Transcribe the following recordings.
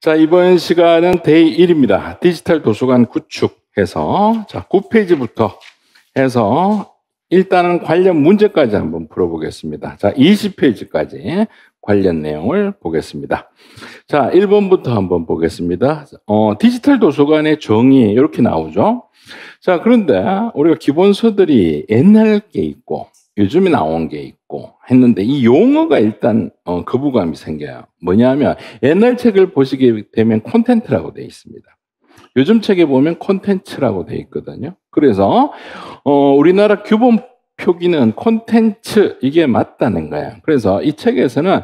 자, 이번 시간은 데이 1입니다. 디지털 도서관 구축해서 자, 9페이지부터 해서 일단은 관련 문제까지 한번 풀어보겠습니다. 자, 20페이지까지 관련 내용을 보겠습니다. 자, 1번부터 한번 보겠습니다. 어, 디지털 도서관의 정의 이렇게 나오죠. 자, 그런데 우리가 기본서들이 옛날 게 있고 요즘에 나온 게 있고 했는데 이 용어가 일단 어, 거부감이 생겨요. 뭐냐면 옛날 책을 보시게 되면 콘텐츠라고 되어 있습니다. 요즘 책에 보면 콘텐츠라고 되어 있거든요. 그래서 어, 우리나라 규범 표기는 콘텐츠 이게 맞다는 거예요. 그래서 이 책에서는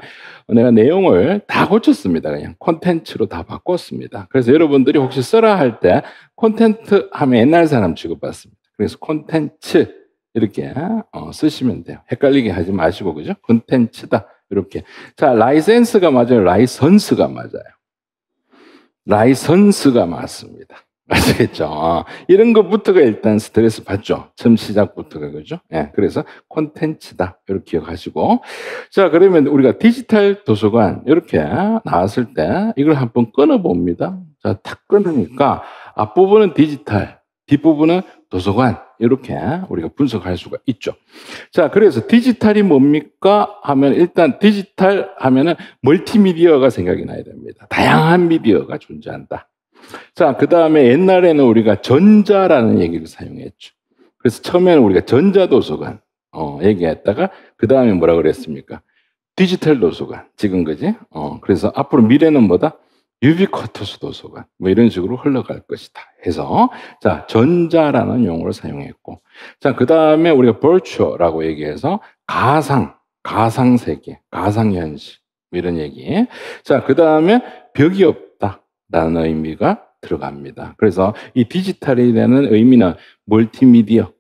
내가 내용을 다 고쳤습니다. 그냥 콘텐츠로 다 바꿨습니다. 그래서 여러분들이 혹시 써라 할 때 콘텐츠 하면 옛날 사람 취급받습니다. 그래서 콘텐츠 이렇게 어, 쓰시면 돼요. 헷갈리게 하지 마시고 그죠? 컨텐츠다 이렇게. 자, 라이센스가 맞아요. 라이선스가 맞아요. 라이선스가 맞습니다. 아시겠죠? 이런 것부터가 일단 스트레스 받죠. 처음 시작부터가 그죠? 예, 그래서 콘텐츠다 이렇게 기억하시고 자 그러면 우리가 디지털 도서관 이렇게 나왔을 때 이걸 한번 끊어 봅니다. 자탁 끊으니까 앞부분은 디지털, 뒷부분은 도서관 이렇게 우리가 분석할 수가 있죠. 자, 그래서 디지털이 뭡니까? 하면 일단 디지털 하면은 멀티미디어가 생각이 나야 됩니다. 다양한 미디어가 존재한다. 자, 그 다음에 옛날에는 우리가 전자라는 얘기를 사용했죠. 그래서 처음에는 우리가 전자도서관, 어, 얘기했다가, 그 다음에 뭐라 그랬습니까? 디지털 도서관. 지금 그지? 어, 그래서 앞으로 미래는 뭐다? 유비쿼터스 도서관 뭐 이런 식으로 흘러갈 것이다 해서 자 전자라는 용어를 사용했고 자그 다음에 우리가 virtual라고 얘기해서 가상 가상 세계 가상 현실 뭐 이런 얘기 자그 다음에 벽이 없다라는 의미가 들어갑니다 그래서 이 디지털이 되는 의미는 멀티미디어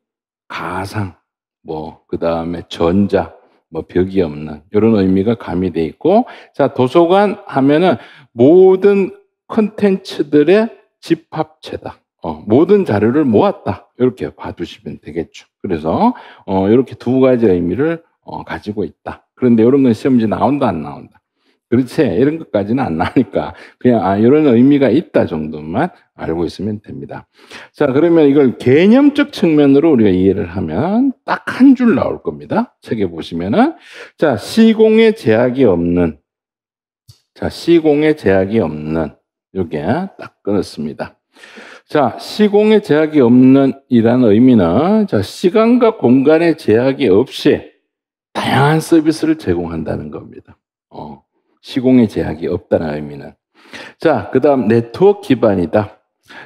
가상 뭐그 다음에 전자 뭐 벽이 없는 이런 의미가 가미돼 있고 자 도서관 하면은 모든 컨텐츠들의 집합체다. 어, 모든 자료를 모았다 이렇게 봐주시면 되겠죠. 그래서 어, 이렇게 두 가지 의미를 어, 가지고 있다. 그런데 여러분 시험지 나온다 안 나온다. 그렇지 이런 것까지는 안 나니까 그냥 아 이런 의미가 있다 정도만 알고 있으면 됩니다. 자 그러면 이걸 개념적 측면으로 우리가 이해를 하면 딱 한 줄 나올 겁니다. 책에 보시면은 자 시공의 제약이 없는 자 시공의 제약이 없는 요게 딱 끊었습니다. 자, 시공의 제약이 없는 이라는 의미는 자, 시간과 공간의 제약이 없이 다양한 서비스를 제공한다는 겁니다. 어. 시공의 제약이 없다는 의미는. 자, 그 다음 네트워크 기반이다.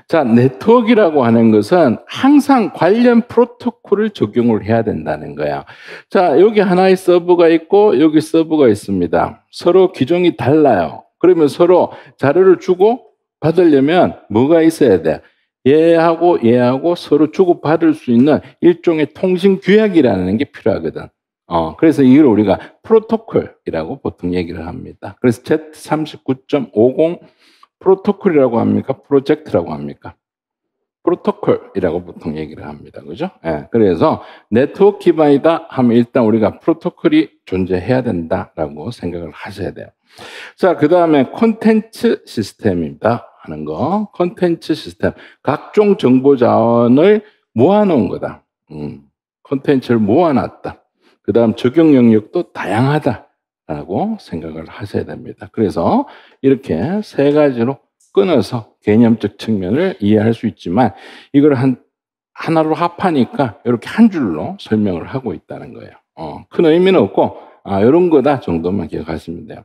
자, 네트워크라고 하는 것은 항상 관련 프로토콜을 적용을 해야 된다는 거야. 자, 여기 하나의 서버가 있고 여기 서버가 있습니다. 서로 규정이 달라요. 그러면 서로 자료를 주고 받으려면 뭐가 있어야 돼? 얘하고 얘하고 서로 주고받을 수 있는 일종의 통신 규약이라는 게 필요하거든. 어, 그래서 이걸 우리가 프로토콜이라고 보통 얘기를 합니다. 그래서 Z39.50 프로토콜이라고 합니까? 프로젝트라고 합니까? 프로토콜이라고 보통 얘기를 합니다. 그죠? 예, 그래서 네트워크 기반이다 하면 일단 우리가 프로토콜이 존재해야 된다라고 생각을 하셔야 돼요. 자, 그 다음에 콘텐츠 시스템입니다. 하는 거. 콘텐츠 시스템. 각종 정보 자원을 모아놓은 거다. 음, 콘텐츠를 모아놨다. 그 다음 적용 영역도 다양하다라고 생각을 하셔야 됩니다. 그래서 이렇게 세 가지로 끊어서 개념적 측면을 이해할 수 있지만 이걸 한 하나로 합하니까 이렇게 한 줄로 설명을 하고 있다는 거예요. 어, 큰 의미는 없고 아, 이런 거다 정도만 기억하시면 돼요.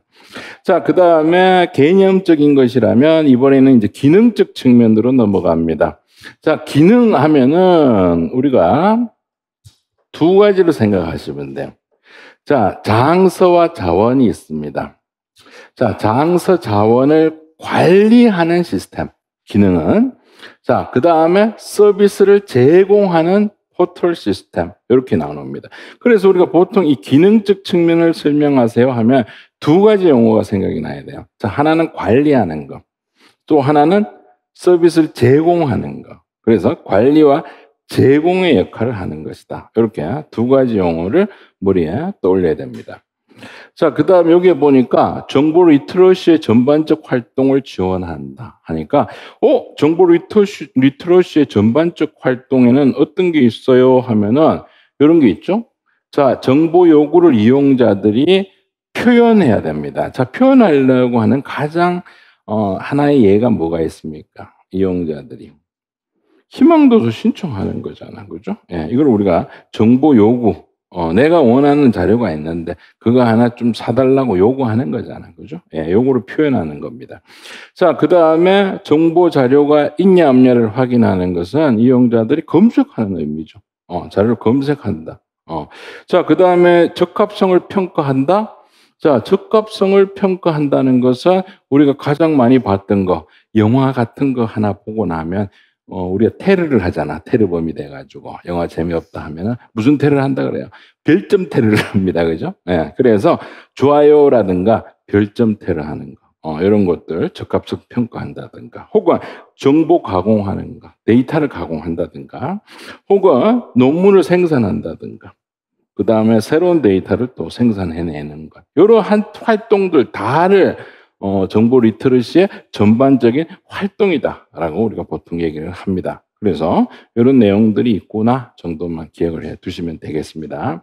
자, 그 다음에 개념적인 것이라면 이번에는 이제 기능적 측면으로 넘어갑니다. 자, 기능하면은 우리가 두 가지로 생각하시면 돼요. 자, 장서와 자원이 있습니다. 자, 장서 자원을 관리하는 시스템, 기능은. 자, 그 다음에 서비스를 제공하는 포털 시스템, 이렇게 나눕니다. 그래서 우리가 보통 이 기능적 측면을 설명하세요 하면 두 가지 용어가 생각이 나야 돼요. 자, 하나는 관리하는 거, 또 하나는 서비스를 제공하는 거. 그래서 관리와 제공의 역할을 하는 것이다. 이렇게 두 가지 용어를 머리에 떠올려야 됩니다. 자, 그 다음 여기에 보니까 정보 리트러시의 전반적 활동을 지원한다 하니까, 어, 정보 리트러시, 리트러시의 전반적 활동에는 어떤 게 있어요? 하면은 이런 게 있죠? 자, 정보 요구를 이용자들이 표현해야 됩니다. 자, 표현하려고 하는 가장, 어, 하나의 예가 뭐가 있습니까? 이용자들이. 희망도서 신청하는 거잖아. 그죠? 예, 이걸 우리가 정보 요구, 어, 내가 원하는 자료가 있는데 그거 하나 좀 사달라고 요구하는 거잖아. 그죠? 예, 요거를 표현하는 겁니다. 자, 그 다음에 정보 자료가 있냐 없냐를 확인하는 것은 이용자들이 검색하는 의미죠. 어, 자료를 검색한다. 어. 자, 그 다음에 적합성을 평가한다. 자, 적합성을 평가한다는 것은 우리가 가장 많이 봤던 거, 영화 같은 거 하나 보고 나면 어, 우리가 테러를 하잖아. 테러범이 돼가지고. 영화 재미없다 하면은 무슨 테러를 한다 그래요? 별점 테러를 합니다. 그죠? 예. 그래서 좋아요라든가 별점 테러 하는 거. 어, 이런 것들 적합성 평가한다든가, 혹은 정보 가공하는가, 데이터를 가공한다든가, 혹은 논문을 생산한다든가, 그 다음에 새로운 데이터를 또 생산해내는 것. 이러한 활동들 다를 어, 정보 리터러시의 전반적인 활동이다라고 우리가 보통 얘기를 합니다. 그래서 이런 내용들이 있구나 정도만 기억을 해 두시면 되겠습니다.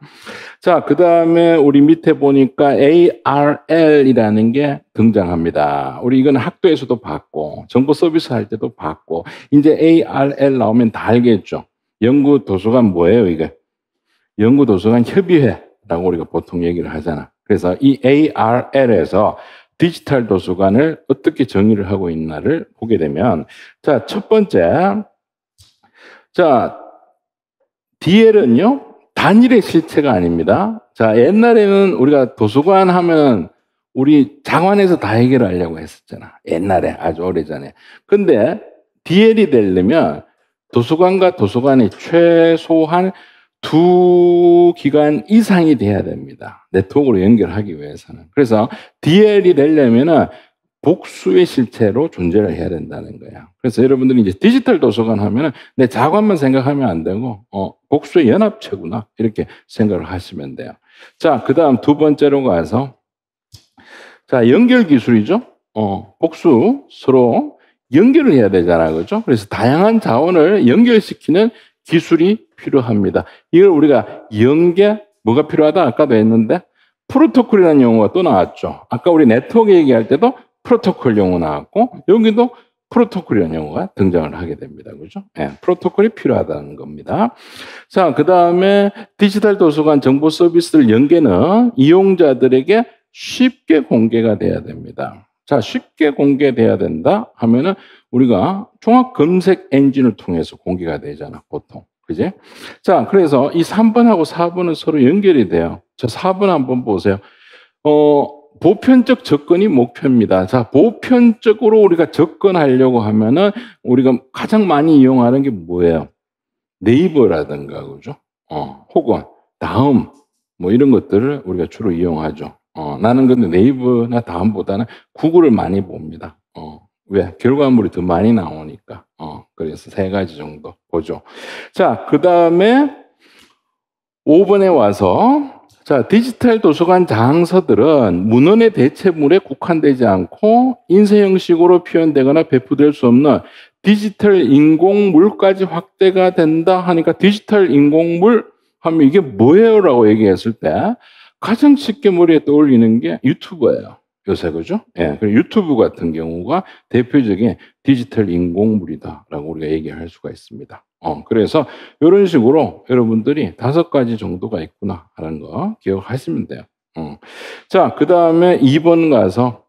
자, 그 다음에 우리 밑에 보니까 ARL이라는 게 등장합니다. 우리 이건 학교에서도 봤고, 정보 서비스 할 때도 봤고, 이제 ARL 나오면 다 알겠죠? 연구 도서관 뭐예요, 이게? 연구 도서관 협의회라고 우리가 보통 얘기를 하잖아. 그래서 이 ARL에서 디지털 도서관을 어떻게 정의를 하고 있나를 보게 되면 자, 첫 번째 자, DL은요. 단일의 실체가 아닙니다. 자, 옛날에는 우리가 도서관 하면 우리 장관에서 다 해결하려고 했었잖아. 옛날에 아주 오래전에. 근데 DL이 되려면 도서관과 도서관이 최소한 두 기간 이상이 돼야 됩니다. 네트워크로 연결하기 위해서는. 그래서 DL이 되려면은 복수의 실체로 존재를 해야 된다는 거야. 그래서 여러분들이 이제 디지털 도서관 하면은 내 자관만 생각하면 안 되고, 어, 복수의 연합체구나. 이렇게 생각을 하시면 돼요. 자, 그 다음 두 번째로 가서, 자, 연결 기술이죠. 어, 복수 서로 연결을 해야 되잖아. 그죠? 그래서 다양한 자원을 연결시키는 기술이 필요합니다. 이걸 우리가 연계, 뭐가 필요하다? 아까도 했는데, 프로토콜이라는 용어가 또 나왔죠. 아까 우리 네트워크 얘기할 때도 프로토콜 용어 나왔고, 여기도 프로토콜이라는 용어가 등장을 하게 됩니다. 그죠? 네, 프로토콜이 필요하다는 겁니다. 자, 그 다음에 디지털 도서관 정보 서비스를 연계는 이용자들에게 쉽게 공개가 돼야 됩니다. 자, 쉽게 공개돼야 된다 하면은 우리가 종합 검색 엔진을 통해서 공개가 되잖아, 보통. 그지? 자, 그래서 이 3번하고 4번은 서로 연결이 돼요. 저 4번 한번 보세요. 어, 보편적 접근이 목표입니다. 자, 보편적으로 우리가 접근하려고 하면은 우리가 가장 많이 이용하는 게 뭐예요? 네이버라든가, 그죠? 어, 혹은 다음, 뭐 이런 것들을 우리가 주로 이용하죠. 어, 나는 근데 네이버나 다음보다는 구글을 많이 봅니다. 어, 왜? 결과물이 더 많이 나오니까. 어, 그래서 세 가지 정도. 보죠. 자, 그 다음에 5번에 와서 자, 디지털 도서관 장서들은 문헌의 대체물에 국한되지 않고 인쇄 형식으로 표현되거나 배포될 수 없는 디지털 인공물까지 확대가 된다 하니까 디지털 인공물 하면 이게 뭐예요? 라고 얘기했을 때 가장 쉽게 머리에 떠올리는 게유튜브예요 요새 그죠? 예. 유튜브 같은 경우가 대표적인 디지털 인공물이다라고 우리가 얘기할 수가 있습니다. 어, 그래서 이런 식으로 여러분들이 다섯 가지 정도가 있구나라는 거 기억하시면 돼요. 어. 자, 그 다음에 2번 가서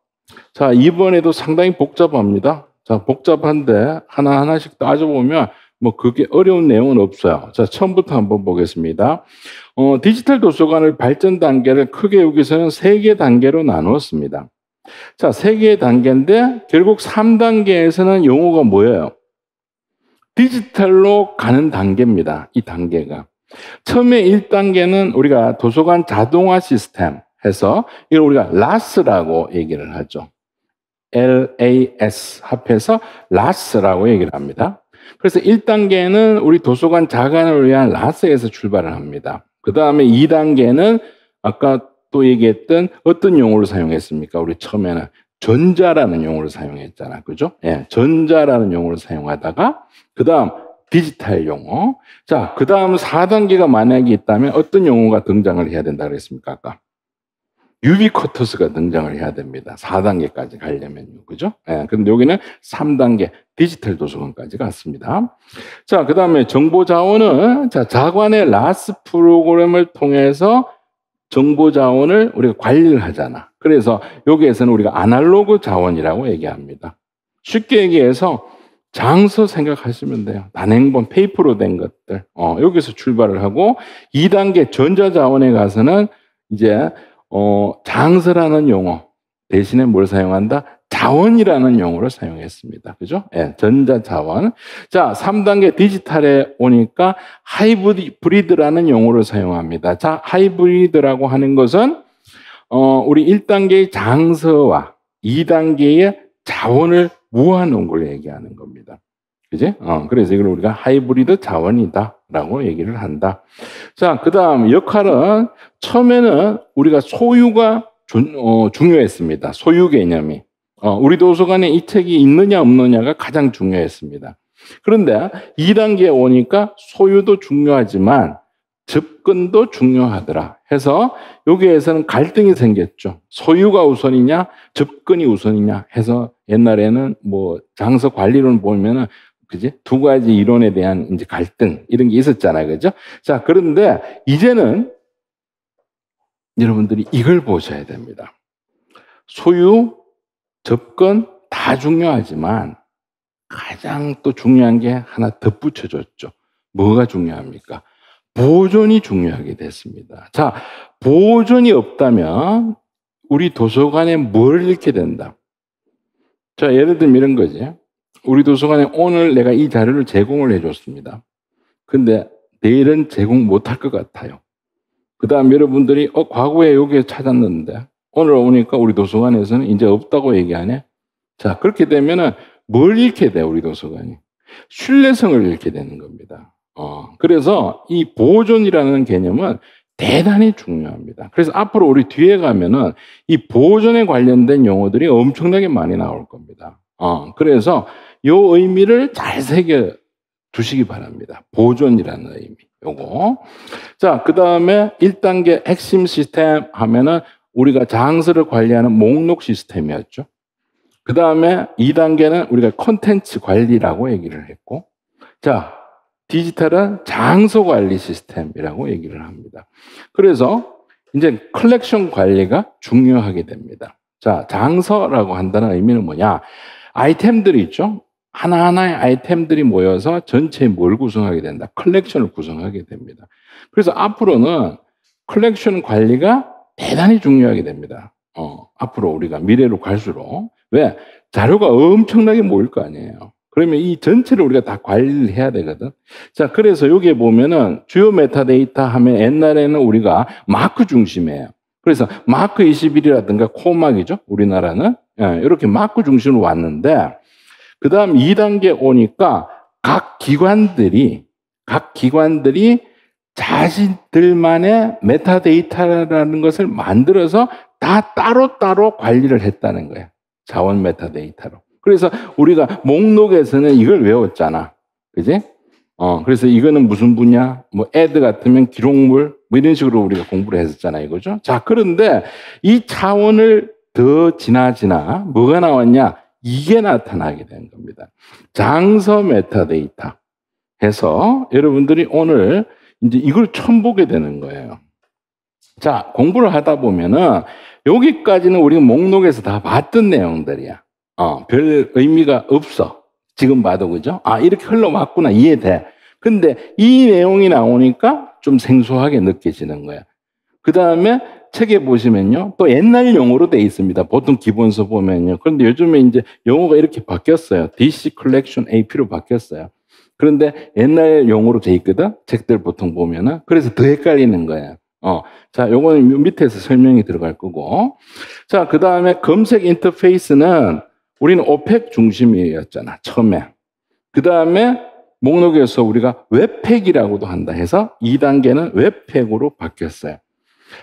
자, 2번에도 상당히 복잡합니다. 자, 복잡한데 하나하나씩 따져보면 뭐 그게 어려운 내용은 없어요. 자, 처음부터 한번 보겠습니다. 어, 디지털 도서관을 발전 단계를 크게 여기서는 세 개 단계로 나누었습니다. 자, 세 개의 단계인데 결국 3단계에서는 용어가 뭐예요? 디지털로 가는 단계입니다. 이 단계가. 처음에 1단계는 우리가 도서관 자동화 시스템 해서 이걸 우리가 라스라고 얘기를 하죠. LAS 합해서 라스라고 얘기를 합니다. 그래서 1단계는 우리 도서관 자관을 위한 라스에서 출발을 합니다. 그 다음에 2단계는 아까 또 얘기했던 어떤 용어를 사용했습니까? 우리 처음에는 전자라는 용어를 사용했잖아. 그죠? 예, 전자라는 용어를 사용하다가, 그 다음, 디지털 용어. 자, 그 다음 4단계가 만약에 있다면 어떤 용어가 등장을 해야 된다 그랬습니까? 아까. 유비쿼터스가 등장을 해야 됩니다. 4단계까지 가려면요. 그죠? 예, 근데 여기는 3단계 디지털 도서관까지 갔습니다. 자, 그 다음에 정보 자원은 자, 자관의 라스 프로그램을 통해서 정보 자원을 우리가 관리를 하잖아. 그래서 여기에서는 우리가 아날로그 자원이라고 얘기합니다. 쉽게 얘기해서 장소 생각하시면 돼요. 단행본 페이퍼로 된 것들. 어, 여기서 출발을 하고 2단계 전자 자원에 가서는 이제 어, 장소라는 용어 대신에 뭘 사용한다? 자원이라는 용어를 사용했습니다. 그죠? 예, 전자 자원. 자, 3단계 디지털에 오니까 하이브리드라는 용어를 사용합니다. 자, 하이브리드라고 하는 것은 어, 우리 1단계의 장서와 2단계의 자원을 모아놓은 걸 얘기하는 겁니다. 그지? 어, 그래서 이걸 우리가 하이브리드 자원이다. 라고 얘기를 한다. 자, 그 다음 역할은 처음에는 우리가 소유가 중, 어, 중요했습니다. 소유 개념이. 어, 우리 도서관에 이 책이 있느냐 없느냐가 가장 중요했습니다. 그런데 2단계에 오니까 소유도 중요하지만 접근도 중요하더라 해서 여기에서는 갈등이 생겼죠. 소유가 우선이냐 접근이 우선이냐 해서 옛날에는 뭐 장서 관리론 보면은 그지 두 가지 이론에 대한 이제 갈등 이런 게 있었잖아요, 그죠? 자 그런데 이제는 여러분들이 이걸 보셔야 됩니다. 소유 접근 다 중요하지만 가장 또 중요한 게 하나 덧붙여졌죠 뭐가 중요합니까? 보존이 중요하게 됐습니다. 자, 보존이 없다면 우리 도서관에 뭘 읽게 된다? 자, 예를 들면 이런 거지. 우리 도서관에 오늘 내가 이 자료를 제공을 해줬습니다. 근데 내일은 제공 못할 것 같아요. 그 다음 여러분들이, 어, 과거에 여기에 찾았는데, 오늘 오니까 우리 도서관에서는 이제 없다고 얘기하네. 자, 그렇게 되면은 뭘읽게 돼, 우리 도서관이? 신뢰성을 잃게 되는 겁니다. 어, 그래서 이 보존이라는 개념은 대단히 중요합니다. 그래서 앞으로 우리 뒤에 가면은 이 보존에 관련된 용어들이 엄청나게 많이 나올 겁니다. 어, 그래서 이 의미를 잘 새겨 두시기 바랍니다. 보존이라는 의미. 요거. 자, 그 다음에 1단계 핵심 시스템 하면은 우리가 장서를 관리하는 목록 시스템이었죠. 그 다음에 2단계는 우리가 컨텐츠 관리라고 얘기를 했고, 자, 디지털은 장소 관리 시스템이라고 얘기를 합니다. 그래서 이제 컬렉션 관리가 중요하게 됩니다. 자, 장서라고 한다는 의미는 뭐냐? 아이템들이 있죠? 하나하나의 아이템들이 모여서 전체 에뭘 구성하게 된다? 컬렉션을 구성하게 됩니다. 그래서 앞으로는 컬렉션 관리가 대단히 중요하게 됩니다. 어, 앞으로 우리가 미래로 갈수록. 왜? 자료가 엄청나게 모일 거 아니에요. 그러면 이 전체를 우리가 다 관리를 해야 되거든. 자, 그래서 여기에 보면은 주요 메타데이터 하면 옛날에는 우리가 마크 중심이에요. 그래서 마크 21이라든가 코막이죠. 우리나라는. 예, 이렇게 마크 중심으로 왔는데, 그 다음 2단계 오니까 각 기관들이, 각 기관들이 자신들만의 메타데이터라는 것을 만들어서 다 따로따로 관리를 했다는 거예요. 자원 메타데이터로. 그래서 우리가 목록에서는 이걸 외웠잖아. 그지? 어, 그래서 이거는 무슨 분야? 뭐, 애드 같으면 기록물? 뭐 이런 식으로 우리가 공부를 했었잖아, 이거죠? 자, 그런데 이 차원을 더 지나 지나 뭐가 나왔냐? 이게 나타나게 된 겁니다. 장서 메타데이터 해서 여러분들이 오늘 이제 이걸 처음 보게 되는 거예요. 자, 공부를 하다 보면은 여기까지는 우리 목록에서 다 봤던 내용들이야. 어, 별 의미가 없어. 지금 봐도 그죠? 아, 이렇게 흘러왔구나. 이해돼. 근데 이 내용이 나오니까 좀 생소하게 느껴지는 거야. 그 다음에 책에 보시면요. 또 옛날 용어로 돼 있습니다. 보통 기본서 보면요. 그런데 요즘에 이제 용어가 이렇게 바뀌었어요. DC Collection AP로 바뀌었어요. 그런데 옛날 용어로 돼 있거든? 책들 보통 보면은. 그래서 더 헷갈리는 거야. 어. 자, 요거는 밑에서 설명이 들어갈 거고. 자, 그 다음에 검색 인터페이스는 우리는 오펙 중심이었잖아, 처음에. 그 다음에 목록에서 우리가 웹팩이라고도 한다 해서 2단계는 웹팩으로 바뀌었어요.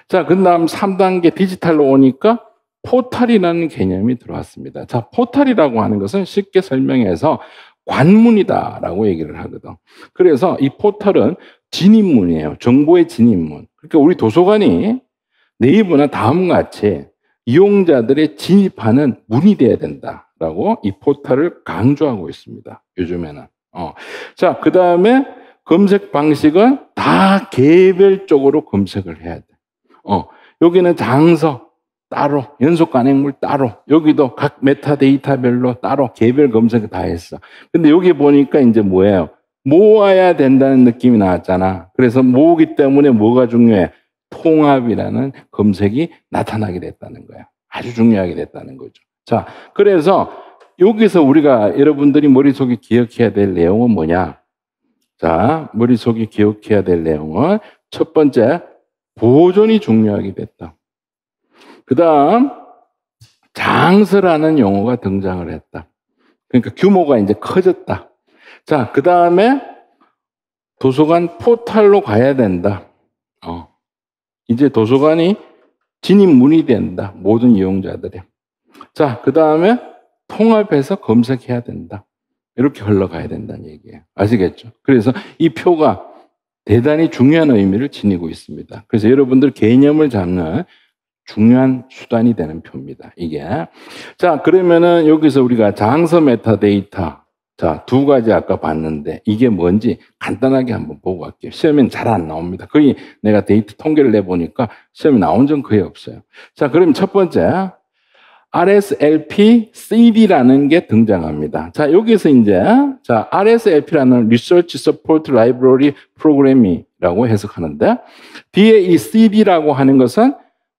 자, 그 다음 3단계 디지털로 오니까 포탈이라는 개념이 들어왔습니다. 자, 포탈이라고 하는 것은 쉽게 설명해서 관문이다라고 얘기를 하거든. 그래서 이 포털은 진입문이에요. 정보의 진입문. 그러니까 우리 도서관이 네이버나 다음과 같이 이용자들의 진입하는 문이 돼야 된다라고 이 포털을 강조하고 있습니다. 요즘에는. 어. 자, 그 다음에 검색 방식은 다 개별적으로 검색을 해야 돼. 어. 여기는 장서, 따로, 연속 간행물 따로, 여기도 각 메타데이터별로 따로 개별 검색 을다 했어. 근데 여기 보니까 이제 뭐예요? 모아야 된다는 느낌이 나왔잖아. 그래서 모으기 때문에 뭐가 중요해? 통합이라는 검색이 나타나게 됐다는 거야. 아주 중요하게 됐다는 거죠. 자, 그래서 여기서 우리가 여러분들이 머릿속에 기억해야 될 내용은 뭐냐? 자, 머릿속에 기억해야 될 내용은 첫 번째, 보존이 중요하게 됐다. 그 다음, 장스라는 용어가 등장을 했다. 그러니까 규모가 이제 커졌다. 자, 그 다음에 도서관 포탈로 가야 된다. 어. 이제 도서관이 진입문이 된다. 모든 이용자들이. 자, 그 다음에 통합해서 검색해야 된다. 이렇게 흘러가야 된다는 얘기예요. 아시겠죠? 그래서 이 표가 대단히 중요한 의미를 지니고 있습니다. 그래서 여러분들 개념을 잡는 중요한 수단이 되는 표입니다. 이게. 자, 그러면은 여기서 우리가 장서 메타데이터. 자, 두 가지 아까 봤는데 이게 뭔지 간단하게 한번 보고 갈게요. 시험엔 잘 안 나옵니다. 거의 내가 데이터 통계를 내보니까 시험에 나온 적 거의 없어요. 자, 그럼 첫 번째. RSLP CD라는 게 등장합니다. 자, 여기서 이제 자, RSLP라는 Research Support Library Program이라고 해석하는데 뒤에 이 CD라고 하는 것은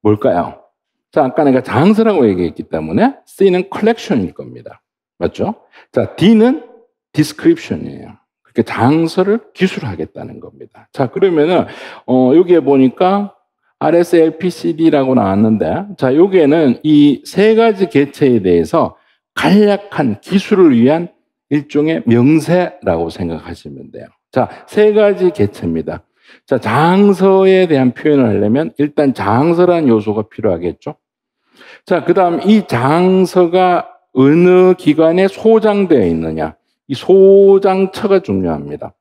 뭘까요? 자, 아까 내가 장소라고 얘기했기 때문에 C는 c o l 일 겁니다. 맞죠? 자, D는 d e s c r 이에요 그렇게 장소를 기술하겠다는 겁니다. 자, 그러면은, 어, 여기에 보니까 RSLPCD라고 나왔는데, 자, 여기에는 이 세 가지 개체에 대해서 간략한 기술을 위한 일종의 명세라고 생각하시면 돼요. 자, 세 가지 개체입니다. 자, 장서에 대한 표현을 하려면 일단 장서라는 요소가 필요하겠죠. 자, 그 다음 이 장서가 어느 기관에 소장되어 있느냐. 이 소장처가 중요합니다.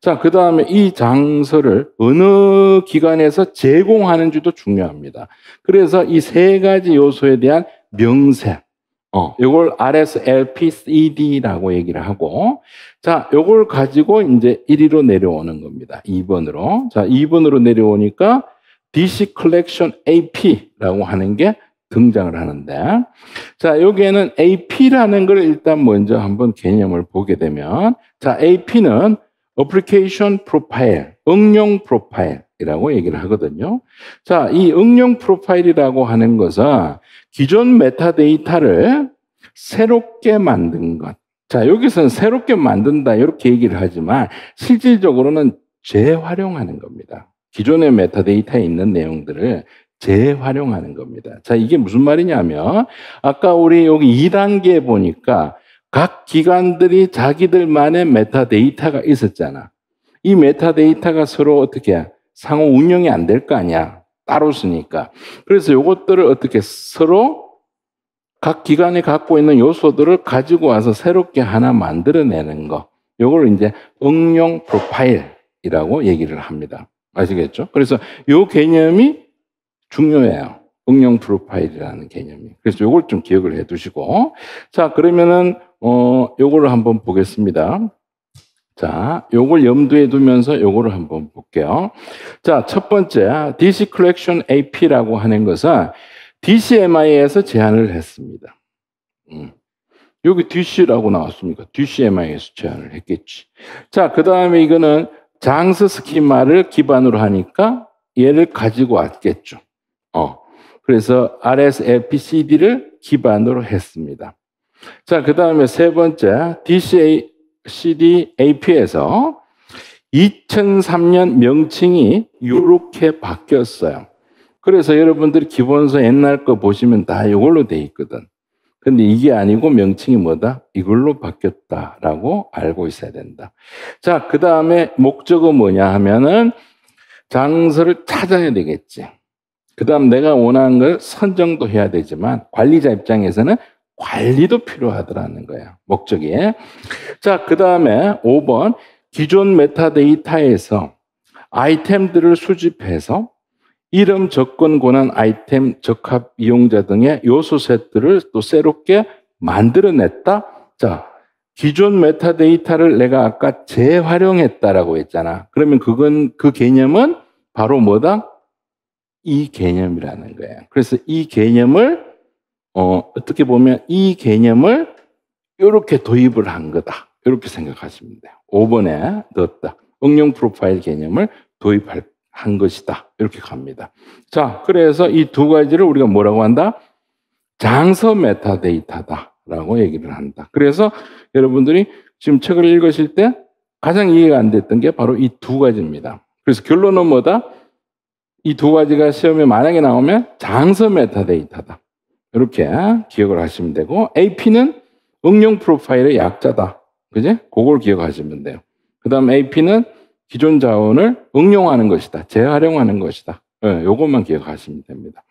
자, 그 다음에 이 장서를 어느 기관에서 제공하는지도 중요합니다. 그래서 이 세 가지 요소에 대한 명세, 어, 요걸 RS LPCD라고 얘기를 하고, 자, 요걸 가지고 이제 1위로 내려오는 겁니다. 2번으로. 자, 2번으로 내려오니까 DC Collection AP라고 하는 게 등장을 하는데, 자, 여기에는 AP라는 걸 일단 먼저 한번 개념을 보게 되면, 자, AP는 Application Profile, 응용 프로파일이라고 얘기를 하거든요. 자, 이 응용 프로파일이라고 하는 것은 기존 메타데이터를 새롭게 만든 것. 자, 여기서는 새롭게 만든다, 이렇게 얘기를 하지만 실질적으로는 재활용하는 겁니다. 기존의 메타데이터에 있는 내용들을 재활용하는 겁니다. 자, 이게 무슨 말이냐면, 아까 우리 여기 2단계 보니까 각 기관들이 자기들만의 메타데이터가 있었잖아. 이 메타데이터가 서로 어떻게 상호 운영이 안 될 거 아니야. 따로 쓰니까. 그래서 이것들을 어떻게 서로 각 기관이 갖고 있는 요소들을 가지고 와서 새롭게 하나 만들어내는 거. 요걸 이제 응용 프로파일이라고 얘기를 합니다. 아시겠죠? 그래서 요 개념이 중요해요. 응용 프로파일이라는 개념이. 그래서 요걸 좀 기억을 해 두시고. 자, 그러면은, 어, 요거를 한번 보겠습니다. 자, 요걸 염두에 두면서 요거를 한번 볼게요. 자, 첫 번째, DC Collection AP라고 하는 것은 DCMI에서 제안을 했습니다. 음. 여기 DC라고 나왔습니까? DCMI에서 제안을 했겠지. 자, 그 다음에 이거는 장스 스키마를 기반으로 하니까 얘를 가지고 왔겠죠. 어. 그래서 RSLPCD를 기반으로 했습니다. 자, 그 다음에 세 번째, DCA, CDAP에서 2003년 명칭이 이렇게 바뀌었어요. 그래서 여러분들이 기본서 옛날 거 보시면 다 이걸로 돼 있거든. 근데 이게 아니고 명칭이 뭐다? 이걸로 바뀌었다라고 알고 있어야 된다. 자, 그 다음에 목적은 뭐냐 하면은 장서를 찾아야 되겠지. 그 다음 내가 원하는 걸 선정도 해야 되지만 관리자 입장에서는 관리도 필요하더라는 거예요. 목적이. 자, 그 다음에 5번. 기존 메타데이터에서 아이템들을 수집해서 이름, 접근 권한, 아이템, 적합 이용자 등의 요소 세트를 또 새롭게 만들어냈다. 자, 기존 메타데이터를 내가 아까 재활용했다라고 했잖아. 그러면 그건 그 개념은 바로 뭐다? 이 개념이라는 거예 그래서 이 개념을 어, 어떻게 보면 이 개념을 이렇게 도입을 한 거다. 이렇게 생각하시면 돼요. 5번에 넣었다. 응용 프로파일 개념을 도입한 것이다. 이렇게 갑니다. 자, 그래서 이 두 가지를 우리가 뭐라고 한다? 장서 메타데이터다라고 얘기를 한다. 그래서 여러분들이 지금 책을 읽으실 때 가장 이해가 안 됐던 게 바로 이 두 가지입니다. 그래서 결론은 뭐다? 이 두 가지가 시험에 만약에 나오면 장서 메타데이터다. 이렇게 기억을 하시면 되고 AP는 응용 프로파일의 약자다. 그지? 그걸 기억하시면 돼요. 그 다음 AP는 기존 자원을 응용하는 것이다. 재활용하는 것이다. 네, 요것만 기억하시면 됩니다.